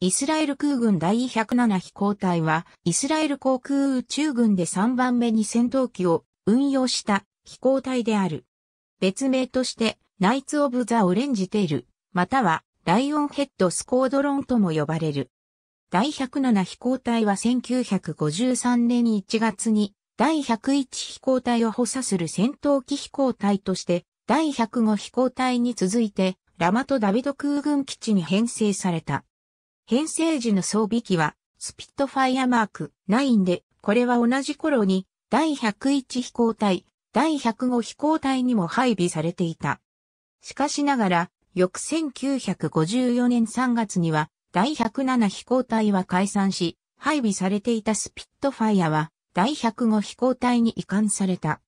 イスラエル空軍第107飛行隊は、イスラエル航空宇宙軍で3番目に戦闘機を運用した飛行隊である。別名として、ナイツ・オブ・ザ・オレンジ・テール、または、ライオンヘッド・スコードロンとも呼ばれる。第107飛行隊は1953年1月に、第101飛行隊を補佐する戦闘機飛行隊として、第105飛行隊に続いて、ラマト・ダビド空軍基地に編成された。編成時の装備機は、スピットファイアマーク9で、これは同じ頃に、第101飛行隊、第105飛行隊にも配備されていた。しかしながら、翌1954年3月には、第107飛行隊は解散し、配備されていたスピットファイアは、第105飛行隊に移管された。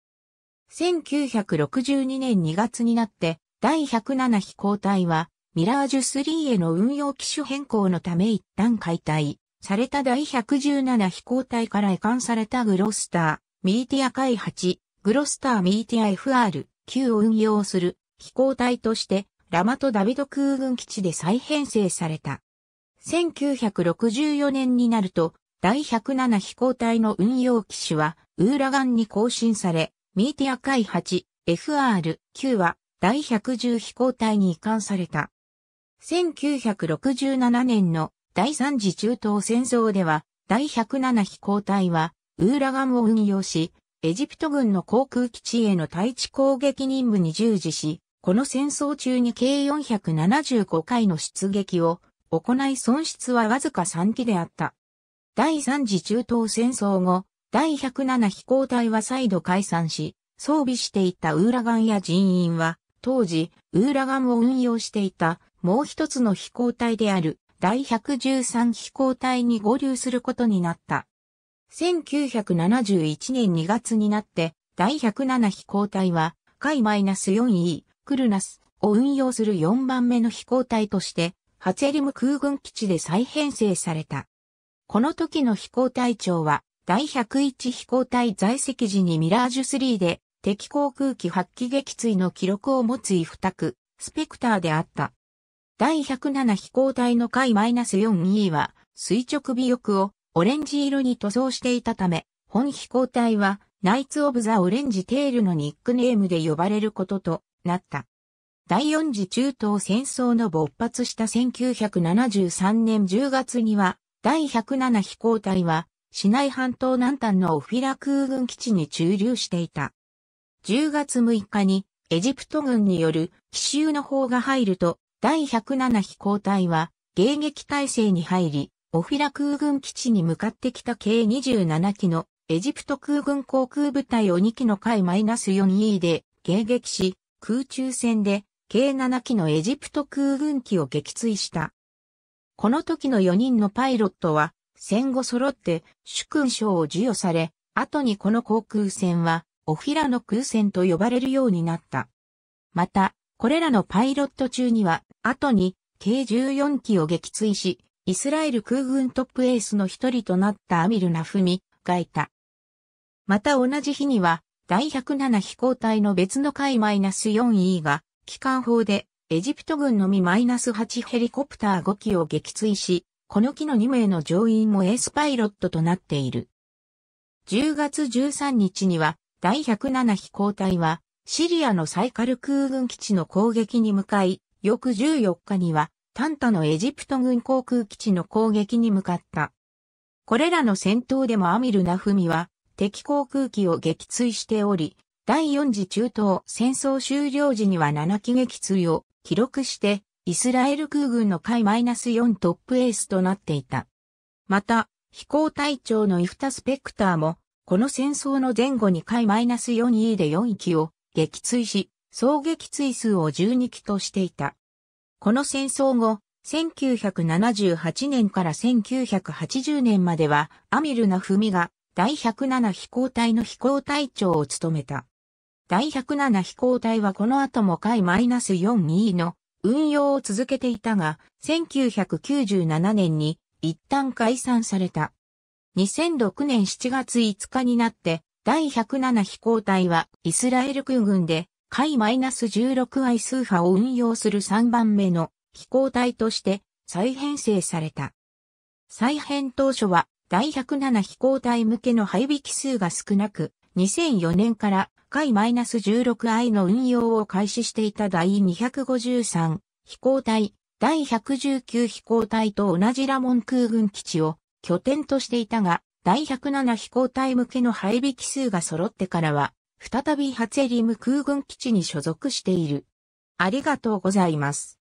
1962年2月になって、第107飛行隊は、ミラージュ3への運用機種変更のため一旦解体された第117飛行隊から移管されたグロスター、ミーティア開8、グロスターミーティア FR、9を運用する飛行隊としてラマとダビド空軍基地で再編成された。1964年になると、第107飛行隊の運用機種は、ウーラガンに更新され、ミーティア海8、FR、9は、第110飛行隊に移管された。1967年の第三次中東戦争では、第107飛行隊は、ウーラガンを運用し、エジプト軍の航空基地への対地攻撃任務に従事し、この戦争中に計475回の出撃を行い損失はわずか3機であった。第三次中東戦争後、第107飛行隊は再度解散し、装備していたウーラガンや人員は、当時、ウーラガンを運用していたもう一つの飛行隊である第113飛行隊に合流することになった。1971年2月になって第107飛行隊は、海 -4E、クルナスを運用する4番目の飛行隊として、ハツェリム空軍基地で再編成された。この時の飛行隊長は、第101飛行隊在籍時にミラージュ3で、敵航空機発揮撃墜の記録を持つイフタク、スペクターであった。第107飛行隊の回 -4E は垂直尾翼をオレンジ色に塗装していたため、本飛行隊はナイツ・オブ・ザ・オレンジ・テールのニックネームで呼ばれることとなった。第4次中東戦争の勃発した1973年10月には、第107飛行隊は、市内半島南端のオフィラ空軍基地に駐留していた。10月6日に、エジプト軍による奇襲の砲が入ると、第107飛行隊は、迎撃体制に入り、オフィラ空軍基地に向かってきた計27機のエジプト空軍航空部隊を2機の回 -4E で迎撃し、空中戦で計7機のエジプト空軍機を撃墜した。この時の4人のパイロットは戦後揃って主勲章を授与され、後にこの航空戦はオフィラの空戦と呼ばれるようになった。また、これらのパイロット中には後に計14機を撃墜し、イスラエル空軍トップエースの一人となったアミル・ナフミがいた。また同じ日には、第107飛行隊の別の回 -4E が、機関砲でエジプト軍のみ -8 ヘリコプター5機を撃墜し、この機の2名の乗員もエースパイロットとなっている。10月13日には、第107飛行隊は、シリアのサイカル空軍基地の攻撃に向かい、翌14日には、タンタのエジプト軍航空基地の攻撃に向かった。これらの戦闘でもアミル・ナフミは敵航空機を撃墜しており、第4次中東戦争終了時には7機撃墜を記録して、イスラエル空軍の海 -4 トップエースとなっていた。また、飛行隊長のイフタ・スペクターも、この戦争の前後に海 -4E で4機を撃墜し、総撃墜数を12機としていた。この戦争後、1978年から1980年までは、アミルナフミが第107飛行隊の飛行隊長を務めた。第107飛行隊はこの後も海4 2の運用を続けていたが、1997年に一旦解散された。2006年7月5日になって、第107飛行隊はイスラエル空軍で解 -16i 数波を運用する3番目の飛行隊として再編成された。再編当初は第107飛行隊向けの配備機数が少なく、2004年から解 -16i の運用を開始していた第253飛行隊、第119飛行隊と同じラモン空軍基地を拠点としていたが、第107飛行隊向けの配備機数が揃ってからは、再び初エリム空軍基地に所属している。ありがとうございます。